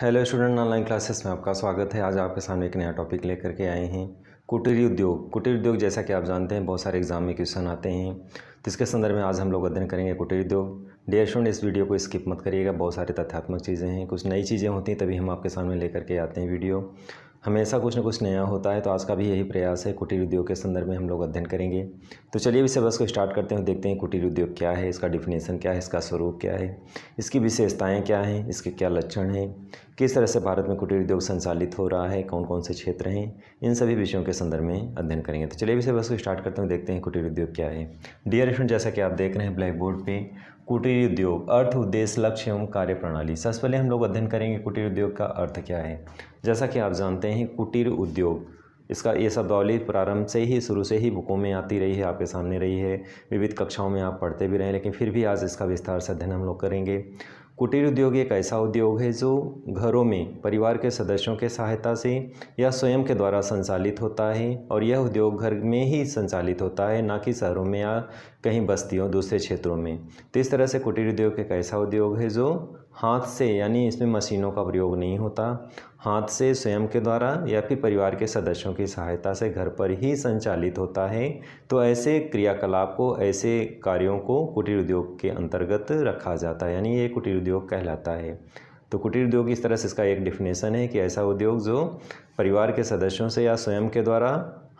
hello student online classes में आपका स्वागत है आज आपके सामने एक नया टॉपिक लेकर के आए हैं कुटीर उद्योग कुटीर उद्योग जैसा कि आप जानते हैं बहुत सारे एग्जाम में क्वेश्चन आते हैं तो इसके संदर्भ में आज हम लोग अध्ययन करेंगे कुटीर उद्योग डेयर स्टूडेंट इस वीडियो को स्किप मत करिएगा बहुत सारी तथ्यात्मक चीज़ें हैं कुछ नई चीज़ें होती हैं तभी हम आपके सामने लेकर के आते हैं वीडियो हमेशा कुछ ना कुछ नया होता है तो आज का भी यही प्रयास है कुटीर उद्योग के संदर्भ में हम लोग अध्ययन करेंगे तो चलिए इस सबस को स्टार्ट करते हैं देखते हैं कुटीर उद्योग क्या है इसका डिफिनेशन क्या है इसका स्वरूप क्या है इसकी विशेषताएँ क्या हैं इसके क्या लक्षण हैं किस तरह से भारत में कुटीर उद्योग संचालित हो रहा है कौन कौन से क्षेत्र हैं इन सभी विषयों के संदर्भ में अध्ययन करेंगे तो चलिए विषय सबस को स्टार्ट करते हैं देखते हैं कुटीर उद्योग क्या है डियर स्टूडेंट जैसा कि आप देख रहे हैं ब्लैक बोर्ड पर कुटीर उद्योग अर्थ उद्देश्य लक्ष्य एवं कार्य प्रणाली सबसे पहले हम लोग अध्ययन करेंगे कुटीर उद्योग का अर्थ क्या है जैसा कि आप जानते हैं कुटीर उद्योग इसका ये शब्दावली प्रारंभ से ही शुरू से ही बुकों में आती रही है आपके सामने रही है विविध कक्षाओं में आप पढ़ते भी रहे लेकिन फिर भी आज इसका विस्तार से अध्ययन हम लोग करेंगे कुटीर उद्योग एक ऐसा उद्योग है जो घरों में परिवार के सदस्यों के सहायता से या स्वयं के द्वारा संचालित होता है और यह उद्योग घर में ही संचालित होता है ना कि शहरों में या कहीं बस्तियों दूसरे क्षेत्रों में तो इस तरह से कुटीर उद्योग एक ऐसा उद्योग है जो हाथ से यानी इसमें मशीनों का प्रयोग नहीं होता हाथ से स्वयं के द्वारा या फिर परिवार के सदस्यों की सहायता से घर पर ही संचालित होता है तो ऐसे क्रियाकलाप को ऐसे कार्यों को कुटीर उद्योग के अंतर्गत रखा जाता है यानी ये कुटीर उद्योग कहलाता है तो कुटीर उद्योग इस तरह से इसका एक डिफिनेशन है कि ऐसा उद्योग जो परिवार के सदस्यों से या स्वयं के द्वारा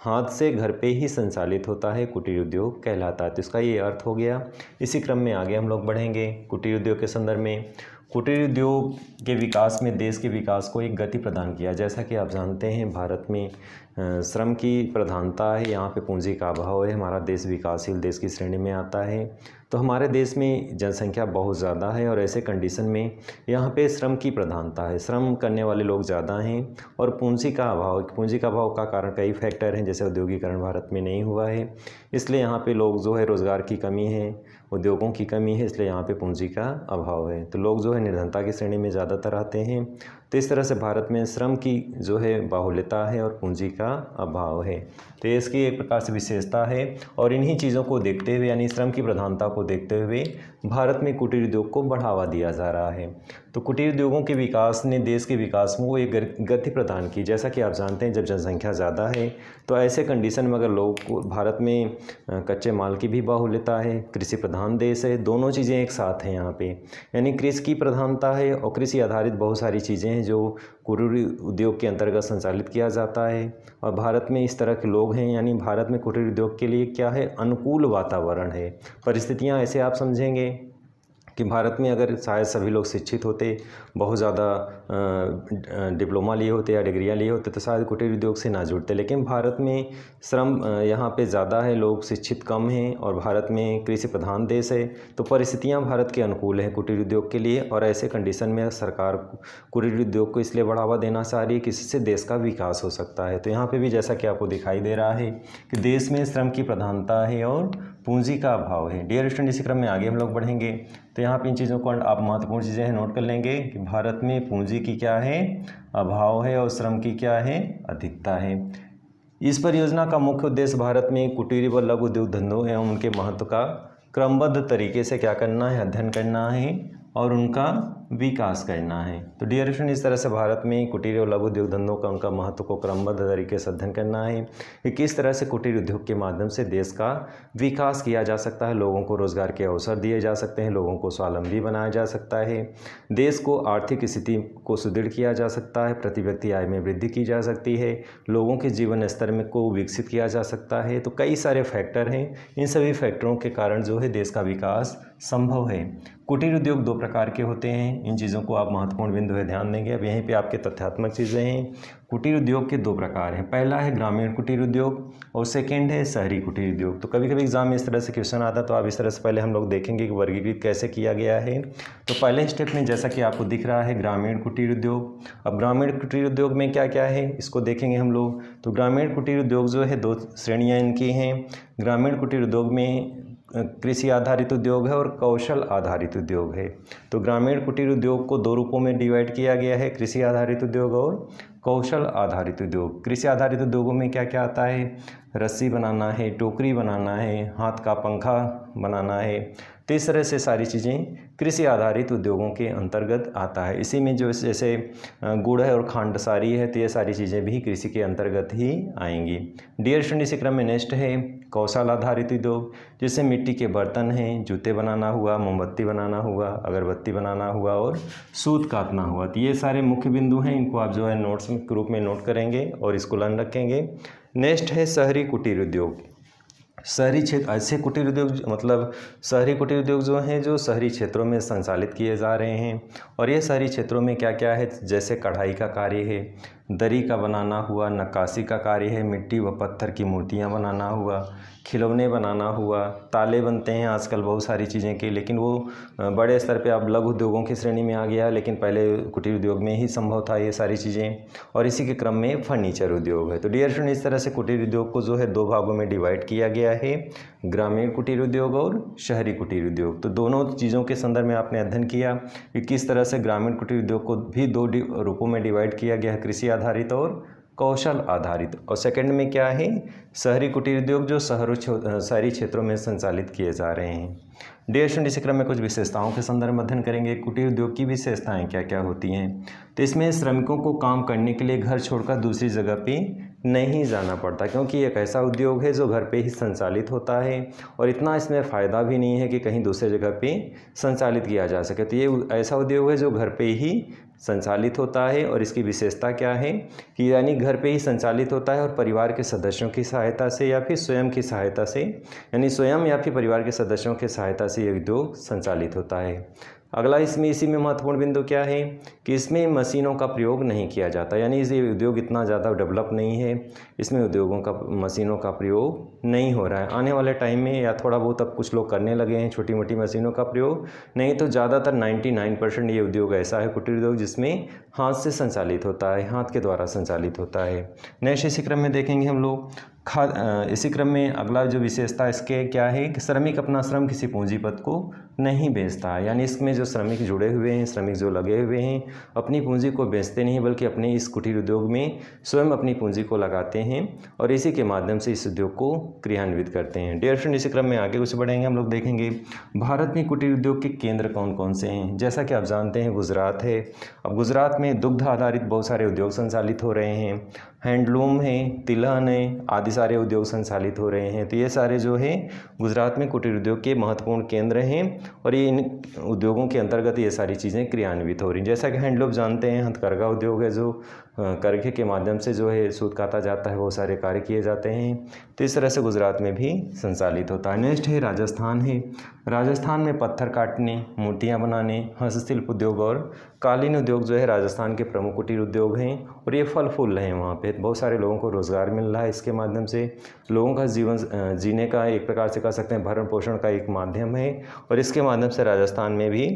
हाथ से घर पे ही संचालित होता है कुटीर उद्योग कहलाता है तो इसका ये अर्थ हो गया इसी क्रम में आगे हम लोग बढ़ेंगे कुटीर उद्योग के संदर्भ में कुटीर उद्योग के विकास में देश के विकास को एक गति प्रदान किया जैसा कि आप जानते हैं भारत में श्रम की प्रधानता है यहाँ पे पूंजी का अभाव है हमारा देश विकासशील देश की श्रेणी में आता है तो हमारे देश में जनसंख्या बहुत ज़्यादा है और ऐसे कंडीशन में यहाँ पे श्रम की प्रधानता है श्रम करने वाले लोग ज़्यादा हैं और पूंजी का अभाव पूंजी का अभाव का कारण कई फैक्टर हैं जैसे औद्योगिकरण भारत में नहीं हुआ है इसलिए यहाँ पर लोग जो है रोज़गार की कमी है उद्योगों की कमी है इसलिए यहाँ पर पूंजी का अभाव है तो लोग जो है निर्धनता की श्रेणी में ज़्यादातर आते हैं तो इस तरह से भारत में श्रम की जो है बाहुल्यता है और पूंजी का अभाव है तो इसकी एक प्रकार से विशेषता है और इन्हीं चीज़ों को देखते हुए यानी श्रम की प्रधानता को देखते हुए भारत में कुटीर उद्योग को बढ़ावा दिया जा रहा है तो कुटीर उद्योगों के विकास ने देश के विकास में वो एक गति प्रदान की जैसा कि आप जानते हैं जब जनसंख्या ज़्यादा है तो ऐसे कंडीशन में अगर लोग भारत में कच्चे माल की भी बाहुल्यता है कृषि प्रधान देश है दोनों चीज़ें एक साथ हैं यहाँ पे यानी कृषि की प्रधानता है और कृषि आधारित बहुत सारी चीज़ें हैं जो कुटीर उद्योग के अंतर्गत संचालित किया जाता है और भारत में इस तरह के लोग हैं यानी भारत में कुटीर उद्योग के लिए क्या है अनुकूल वातावरण है परिस्थितियाँ ऐसे आप समझेंगे कि भारत में अगर शायद सभी लोग शिक्षित होते बहुत ज़्यादा डिप्लोमा लिए होते या डिग्रियाँ लिए होते तो शायद कुटीर उद्योग से ना जुड़ते लेकिन भारत में श्रम यहाँ पे ज़्यादा है लोग शिक्षित कम हैं और भारत में कृषि प्रधान देश है तो परिस्थितियाँ भारत के अनुकूल हैं कुटीर उद्योग के लिए और ऐसे कंडीशन में सरकार कुटीर उद्योग को इसलिए बढ़ावा देना चाह रही है कि इससे देश का विकास हो सकता है तो यहाँ पर भी जैसा कि आपको दिखाई दे रहा है कि देश में श्रम की प्रधानता है और पूंजी का अभाव है डियर स्टूडेंट इसी क्रम में आगे हम लोग बढ़ेंगे तो यहाँ पर इन चीज़ों को आप महत्वपूर्ण चीज़ें हैं नोट कर लेंगे कि भारत में पूंजी की क्या है अभाव है और श्रम की क्या है अधिकता है इस परियोजना का मुख्य उद्देश्य भारत में कुटीर व लघु उद्योग धंधों एवं उनके महत्व का क्रमबद्ध तरीके से क्या करना है अध्ययन करना है और उनका विकास करना है तो डियर स्टूडेंट इस तरह से भारत में कुटीर और लघु उद्योग धंधों का उनका महत्व को क्रमबद्ध तरीके से अध्ययन करना है कि किस तरह से कुटीर उद्योग के माध्यम से देश का विकास किया जा सकता है लोगों को रोजगार के अवसर दिए जा सकते हैं लोगों को स्वावलंबी बनाया जा सकता है देश को आर्थिक स्थिति को सुदृढ़ किया जा सकता है प्रति व्यक्ति आय में वृद्धि की जा सकती है लोगों के जीवन स्तर में को विकसित किया जा सकता है तो कई सारे फैक्टर हैं इन सभी फैक्टरों के कारण जो है देश का विकास संभव है कुटीर उद्योग दो प्रकार के होते हैं इन चीज़ों को आप महत्वपूर्ण बिंदु है ध्यान देंगे अब यहीं पे आपके तथ्यात्मक चीज़ें हैं कुटीर उद्योग के दो प्रकार हैं पहला है ग्रामीण कुटीर उद्योग और सेकेंड है शहरी कुटीर उद्योग तो कभी कभी एग्जाम में इस तरह से क्वेश्चन आता तो आप इस तरह से पहले हम लोग देखेंगे कि वर्गीकृत कैसे किया गया है तो पहले स्टेप में जैसा कि आपको दिख रहा है ग्रामीण कुटीर उद्योग अब ग्रामीण कुटीर उद्योग में क्या क्या है इसको देखेंगे हम लोग तो ग्रामीण कुटीर उद्योग जो है दो श्रेणियाँ इनकी हैं ग्रामीण कुटीर उद्योग में कृषि आधारित उद्योग है और कौशल आधारित उद्योग है तो ग्रामीण कुटीर उद्योग को दो रूपों में डिवाइड किया गया है कृषि आधारित उद्योग और कौशल आधारित उद्योग कृषि आधारित उद्योगों में क्या क्या आता है रस्सी बनाना है टोकरी बनाना है हाथ का पंखा बनाना है तो इस तरह से सारी चीज़ें कृषि आधारित उद्योगों के अंतर्गत आता है इसी में जो जैसे गुड़ है और खांडसारी है तो ये सारी चीज़ें भी कृषि के अंतर्गत ही आएंगी डियर श्रेणी सिक्रम में नेक्स्ट है कौशल आधारित उद्योग जैसे मिट्टी के बर्तन हैं जूते बनाना हुआ मोमबत्ती बनाना हुआ अगरबत्ती बनाना हुआ और सूत काटना हुआ तो ये सारे मुख्य बिंदु हैं इनको आप जो है नोट्स के रूप में नोट करेंगे और इसको लर्न रखेंगे नेक्स्ट है शहरी कुटीर उद्योग शहरी क्षेत्र ऐसे कुटीर उद्योग मतलब शहरी कुटीर उद्योग जो हैं जो शहरी क्षेत्रों में संचालित किए जा रहे हैं और ये शहरी क्षेत्रों में क्या क्या है जैसे कढ़ाई का कार्य है दरी का बनाना हुआ नक्काशी का कार्य है मिट्टी व पत्थर की मूर्तियाँ बनाना हुआ खिलौने बनाना हुआ ताले बनते हैं आजकल बहुत सारी चीज़ें के लेकिन वो बड़े स्तर पे अब लघु उद्योगों की श्रेणी में आ गया लेकिन पहले कुटीर उद्योग में ही संभव था ये सारी चीज़ें और इसी के क्रम में फर्नीचर उद्योग है तो डियर फ्रेंड इस तरह से कुटीर उद्योग को जो है दो भागों में डिवाइड किया गया है ग्रामीण कुटीर उद्योग और शहरी कुटीर उद्योग तो दोनों चीज़ों के संदर्भ में आपने अध्ययन किया कि किस तरह से ग्रामीण कुटीर उद्योग को भी दो रूपों में डिवाइड किया गया है कृषि आधारित और कौशल आधारित और सेकंड में क्या है शहरी कुटीर उद्योग जो शहरों शहरी क्षेत्रों में संचालित किए जा रहे हैं डेढ़ शून्य इसी क्रम में कुछ विशेषताओं के संदर्भ में अध्ययन करेंगे कुटीर उद्योग की विशेषताएं क्या क्या होती हैं तो इसमें श्रमिकों को काम करने के लिए घर छोड़कर दूसरी जगह पे नहीं जाना पड़ता क्योंकि एक ऐसा उद्योग है जो घर पे ही संचालित होता है और इतना इसमें फ़ायदा भी नहीं है कि कहीं दूसरे जगह पे संचालित किया जा सके तो ये ऐसा उद्योग है जो घर पे ही संचालित होता है और इसकी विशेषता क्या है कि यानी घर पे ही संचालित होता है और परिवार के सदस्यों की सहायता से या फिर स्वयं की सहायता से यानी स्वयं या फिर परिवार के सदस्यों की सहायता से ये उद्योग संचालित होता है अगला इसमें इसी में महत्वपूर्ण बिंदु क्या है कि इसमें मशीनों का प्रयोग नहीं किया जाता यानी ये उद्योग इतना ज़्यादा डेवलप नहीं है इसमें उद्योगों का मशीनों का प्रयोग नहीं हो रहा है आने वाले टाइम में या थोड़ा बहुत अब कुछ लोग करने लगे हैं छोटी मोटी मशीनों का प्रयोग नहीं तो ज़्यादातर नाइन्टी परसेंट ये उद्योग ऐसा है कुटीर उद्योग जिसमें हाथ से संचालित होता है हाथ के द्वारा संचालित होता है नेक्स्ट इसी क्रम में देखेंगे हम लोग खा इसी क्रम में अगला जो विशेषता इसके क्या है कि श्रमिक अपना श्रम किसी पूंजीपत को नहीं बेचता है यानी इसमें जो श्रमिक जुड़े हुए हैं श्रमिक जो लगे हुए हैं अपनी पूंजी को बेचते नहीं बल्कि अपने इस कुटीर उद्योग में स्वयं अपनी पूंजी को लगाते हैं और इसी के माध्यम से इस उद्योग को क्रियान्वित करते हैं डेयर फ्रेंड इसी क्रम में आगे कुछ बढ़ेंगे हम लोग देखेंगे भारत में कुटीर उद्योग के केंद्र कौन कौन से हैं जैसा कि आप जानते हैं गुजरात है अब गुजरात में दुग्ध आधारित बहुत सारे उद्योग संचालित हो रहे हैं हैंडलूम है तिलहन है आदि सारे उद्योग संचालित हो रहे हैं तो ये सारे जो है गुजरात में कुटीर उद्योग के महत्वपूर्ण केंद्र हैं और ये इन उद्योगों के अंतर्गत ये सारी चीज़ें क्रियान्वित हो रही हैं जैसा कि हैंडलूम जानते हैं हथकरघा उद्योग है जो करघे के माध्यम से जो है सूत काता जाता है वो सारे कार्य किए जाते हैं तो इस तरह से गुजरात में भी संचालित होता है नेक्स्ट है राजस्थान है राजस्थान में पत्थर काटने मूर्तियाँ बनाने हस्तशिल्प उद्योग और कालीन उद्योग जो है राजस्थान के प्रमुख कुटीर उद्योग हैं और ये फल फूल रहे हैं वहाँ पर बहुत सारे लोगों को रोज़गार मिल रहा है इसके माध्यम से लोगों का जीवन जीने का एक प्रकार से कह सकते हैं भरण पोषण का एक माध्यम है और इसके माध्यम से राजस्थान में भी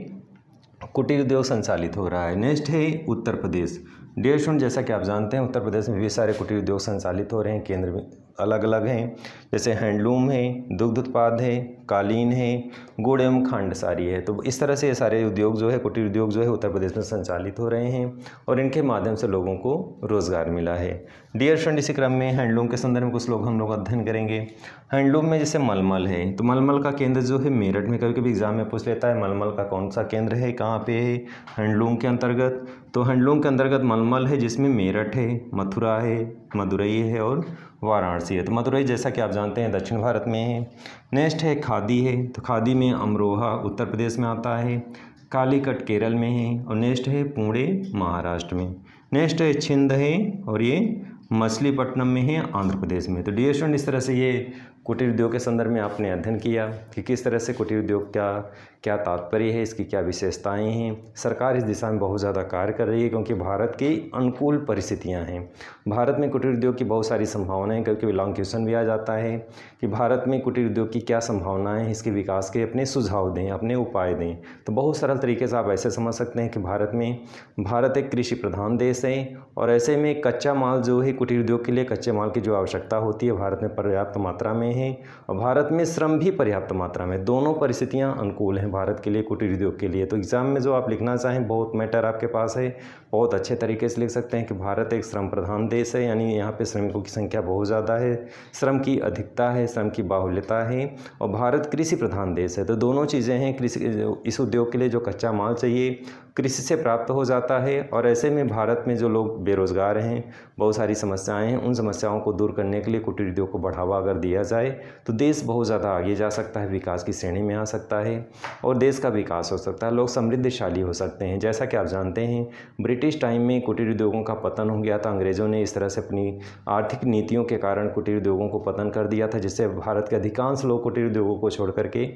कुटीर उद्योग संचालित हो रहा है नेक्स्ट है उत्तर प्रदेश डियर स्टूडेंट जैसा कि आप जानते हैं उत्तर प्रदेश में भी सारे कुटीर उद्योग संचालित हो रहे हैं केंद्र में अलग अलग हैं जैसे हैंडलूम है दुग्ध उत्पाद है कालीन है गुड़ एवं खांड सारी है तो इस तरह से ये सारे उद्योग जो है कुटीर उद्योग जो है उत्तर प्रदेश में संचालित हो रहे हैं और इनके माध्यम से लोगों को रोज़गार मिला है डियर फ्रेंड इसी क्रम में हैंडलूम के संदर्भ में कुछ लोग हम लोग अध्ययन करेंगे हैंडलूम में जैसे मलमल है तो मलमल का केंद्र जो है मेरठ में कभी कभी एग्जाम में पूछ लेता है मलमल का कौन सा केंद्र है कहाँ पर है हैंडलूम के अंतर्गत तो हैंडलूम के अंतर्गत मलमल है जिसमें मेरठ है मथुरा है मदुरई है और वाराणसी है तो मदुरई जैसा कि आप जानते हैं दक्षिण भारत में है नेक्स्ट है खादी है तो खादी में अमरोहा उत्तर प्रदेश में आता है कालीकट केरल में है और नेक्स्ट है पुणे महाराष्ट्र में नेक्स्ट है छिंद है और ये मछलीपट्टनम में है आंध्र प्रदेश में तो डी स्टूडेंट इस तरह से ये कुटीर उद्योग के संदर्भ में आपने अध्ययन किया कि किस तरह से कुटीर उद्योग का क्या तात्पर्य है इसकी क्या विशेषताएं हैं सरकार इस दिशा में बहुत ज़्यादा कार्य कर रही है क्योंकि भारत की अनुकूल परिस्थितियां हैं भारत में कुटीर उद्योग की बहुत सारी संभावनाएं क्योंकि लॉन्ग क्वेश्चन भी आ जाता है कि भारत में कुटीर उद्योग की क्या संभावनाएँ हैं इसके विकास के अपने सुझाव दें अपने उपाय दें तो बहुत सरल तरीके से आप ऐसे समझ सकते हैं कि भारत में भारत एक कृषि प्रधान देश है और ऐसे में कच्चा माल जो है कुटीर उद्योग के लिए कच्चे माल की जो आवश्यकता होती है भारत में पर्याप्त मात्रा में है और भारत में श्रम भी पर्याप्त मात्रा में दोनों परिस्थितियाँ अनुकूल हैं भारत के लिए कुटीर उद्योग के लिए तो एग्ज़ाम में जो आप लिखना चाहें बहुत मैटर आपके पास है बहुत अच्छे तरीके से लिख सकते हैं कि भारत एक श्रम प्रधान देश है यानी यहाँ पे श्रमिकों की संख्या बहुत ज़्यादा है श्रम की अधिकता है श्रम की बाहुल्यता है और भारत कृषि प्रधान देश है तो दोनों चीज़ें हैं कृषि इस उद्योग के लिए जो कच्चा माल चाहिए कृषि से प्राप्त हो जाता है और ऐसे में भारत में जो लोग बेरोज़गार हैं बहुत सारी समस्याएँ हैं उन समस्याओं को दूर करने के लिए कुटीर उद्योग को बढ़ावा अगर दिया जाए तो देश बहुत ज़्यादा आगे जा सकता है विकास की श्रेणी में आ सकता है और देश का विकास हो सकता है लोग समृद्धशाली हो सकते हैं जैसा कि आप जानते हैं ब्रिटिश ब्रिटिश टाइम में कुटीर उद्योगों का पतन हो गया था अंग्रेज़ों ने इस तरह से अपनी आर्थिक नीतियों के कारण कुटीर उद्योगों को पतन कर दिया था जिससे भारत के अधिकांश लोग कुटीर उद्योगों को छोड़ करके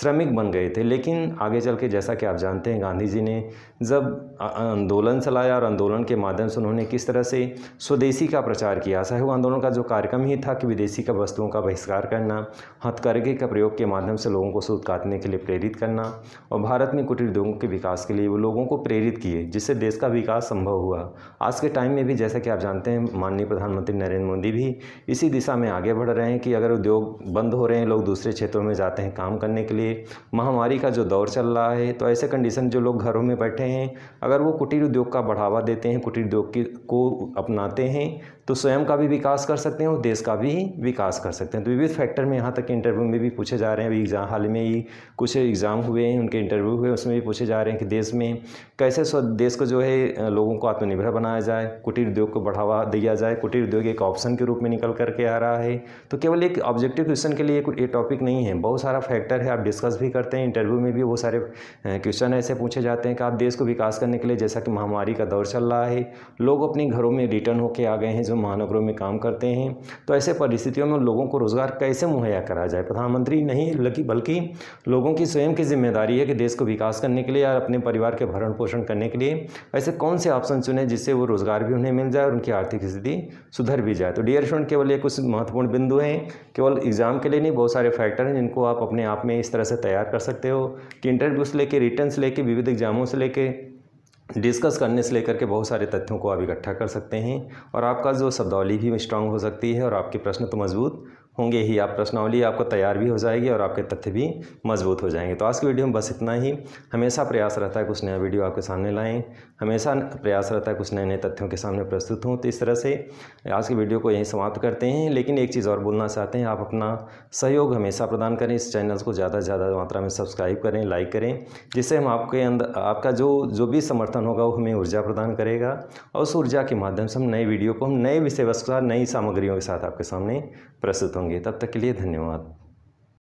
श्रमिक बन गए थे लेकिन आगे चल के जैसा कि आप जानते हैं गांधी जी ने जब आंदोलन चलाया और आंदोलन के माध्यम से उन्होंने किस तरह से स्वदेशी का प्रचार किया सहयोग आंदोलन का जो कार्यक्रम ही था कि विदेशी का वस्तुओं का बहिष्कार करना हथकरघे का प्रयोग के माध्यम से लोगों को सूद काटने के लिए प्रेरित करना और भारत में कुटीर उद्योगों के विकास के लिए वो लोगों को प्रेरित किए जिससे देश का विकास क्या संभव हुआ आज के टाइम में भी जैसा कि आप जानते हैं माननीय प्रधानमंत्री नरेंद्र मोदी भी इसी दिशा में आगे बढ़ रहे हैं कि अगर उद्योग बंद हो रहे हैं लोग दूसरे क्षेत्रों में जाते हैं काम करने के लिए महामारी का जो दौर चल रहा है तो ऐसे कंडीशन जो लोग घरों में बैठे हैं अगर वो कुटीर उद्योग का बढ़ावा देते हैं कुटीर उद्योग की को अपनाते हैं तो स्वयं का भी विकास कर सकते हैं और देश का भी विकास कर सकते हैं तो विविध फैक्टर में यहाँ तक इंटरव्यू में भी पूछे जा रहे हैं अभी एग्ज़ाम हाल में ही कुछ एग्ज़ाम हुए हैं उनके इंटरव्यू हुए उसमें भी पूछे जा रहे हैं कि देश में कैसे देश को जो है लोगों को आत्मनिर्भर बनाया जाए कुटीर उद्योग को बढ़ावा दिया जाए कुटीर उद्योग एक ऑप्शन के रूप में निकल करके आ रहा है तो केवल एक ऑब्जेक्टिव क्वेश्चन के लिए ये टॉपिक नहीं है बहुत सारा फैक्टर है आप डिस्कस भी करते हैं इंटरव्यू में भी वो सारे क्वेश्चन ऐसे पूछे जाते हैं कि आप देश को विकास करने के लिए जैसा कि महामारी का दौर चल रहा है लोग अपने घरों में रिटर्न होकर आ गए हैं जो महानगरों में काम करते हैं तो ऐसे परिस्थितियों में लोगों को रोज़गार कैसे मुहैया करा जाए प्रधानमंत्री नहीं लगी बल्कि लोगों की स्वयं की जिम्मेदारी है कि देश को विकास करने के लिए या अपने परिवार के भरण पोषण करने के लिए ऐसे कौन से ऑप्शन चुने जिससे वो रोज़गार भी उन्हें मिल जाए और उनकी आर्थिक स्थिति सुधर भी जाए तो डी स्टूडेंट केवल ये कुछ महत्वपूर्ण बिंदु हैं केवल एग्ज़ाम के लिए नहीं बहुत सारे फैक्टर हैं जिनको आप अपने आप में इस तरह से तैयार कर सकते हो कि इंटरव्यूज़ लेके रिटर्न लेके विविध एग्जामों से लेकर डिस्कस करने से लेकर के बहुत सारे तथ्यों को आप इकट्ठा कर सकते हैं और आपका जो शब्दावली भी स्ट्रांग हो सकती है और आपके प्रश्न तो मजबूत होंगे ही आप प्रश्नावली आपको तैयार भी हो जाएगी और आपके तथ्य भी मजबूत हो जाएंगे तो आज की वीडियो में बस इतना ही हमेशा प्रयास रहता है कुछ नया वीडियो आपके सामने लाएं हमेशा प्रयास रहता है कुछ नए नए तथ्यों के सामने प्रस्तुत हों तो इस तरह से आज की वीडियो को यहीं समाप्त करते हैं लेकिन एक चीज़ और बोलना चाहते हैं आप अपना सहयोग हमेशा प्रदान करें इस चैनल को ज़्यादा से ज़्यादा मात्रा में सब्सक्राइब करें लाइक करें जिससे हम आपके अंदर आपका जो जो भी समर्थन होगा वो हमें ऊर्जा प्रदान करेगा और उस ऊर्जा के माध्यम से हम नए वीडियो को हम नए विषय वस्तु नई सामग्रियों के साथ आपके सामने प्रस्तुत होंगे पाएंगे तब तक के लिए धन्यवाद